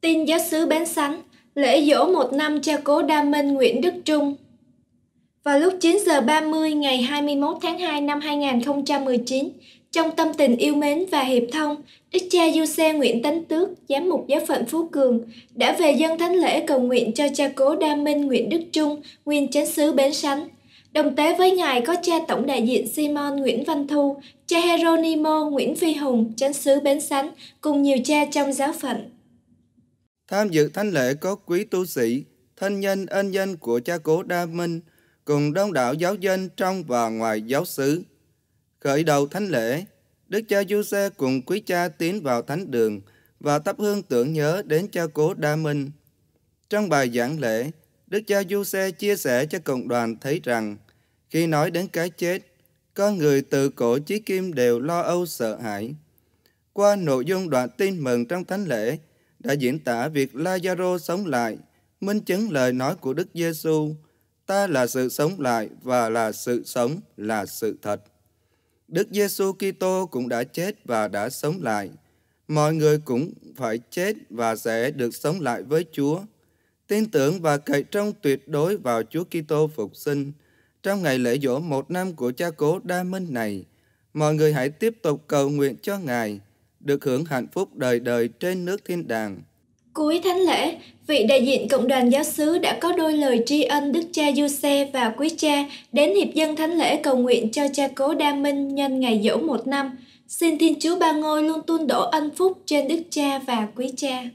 Tin giáo sứ Bến Sánh, lễ dỗ một năm cha cố đa minh Nguyễn Đức Trung. Vào lúc 9 giờ 30 ngày 21 tháng 2 năm 2019, trong tâm tình yêu mến và hiệp thông, Đức cha Du Xe Nguyễn Tấn Tước, giám mục giáo phận Phú Cường, đã về dân thánh lễ cầu nguyện cho cha cố Đa Minh Nguyễn Đức Trung, nguyên chánh xứ Bến Sánh. Đồng tế với ngài có cha tổng đại diện Simon Nguyễn Văn Thu, cha Heronimo Nguyễn Phi Hùng, chánh xứ Bến Sánh, cùng nhiều cha trong giáo phận. Tham dự thánh lễ có quý tu sĩ, thân nhân ân nhân của cha cố Đa Minh, cùng đông đảo giáo dân trong và ngoài giáo xứ. Khởi đầu thánh lễ, Đức cha Du cùng quý cha tiến vào thánh đường và thắp hương tưởng nhớ đến cha cố Đa Minh. Trong bài giảng lễ, Đức cha Du chia sẻ cho cộng đoàn thấy rằng, khi nói đến cái chết, có người từ cổ chí kim đều lo âu sợ hãi. Qua nội dung đoạn tin mừng trong thánh lễ, đã diễn tả việc Lazaro sống lại, minh chứng lời nói của Đức Giêsu, ta là sự sống lại và là sự sống là sự thật. Đức Giêsu Kitô cũng đã chết và đã sống lại. Mọi người cũng phải chết và sẽ được sống lại với Chúa. Tin tưởng và cậy trông tuyệt đối vào Chúa Kitô phục sinh. Trong ngày lễ dỗ một năm của cha cố Đa Minh này, mọi người hãy tiếp tục cầu nguyện cho Ngài được hưởng hạnh phúc đời đời trên nước thiên đàng. Cuối thánh lễ, vị đại diện Cộng đoàn Giáo xứ đã có đôi lời tri ân Đức cha Giuse và Quý cha đến hiệp dân thánh lễ cầu nguyện cho cha cố Đa Minh nhân ngày dỗ một năm. Xin Thiên Chúa Ba Ngôi luôn tuôn đổ ân phúc trên Đức cha và Quý cha.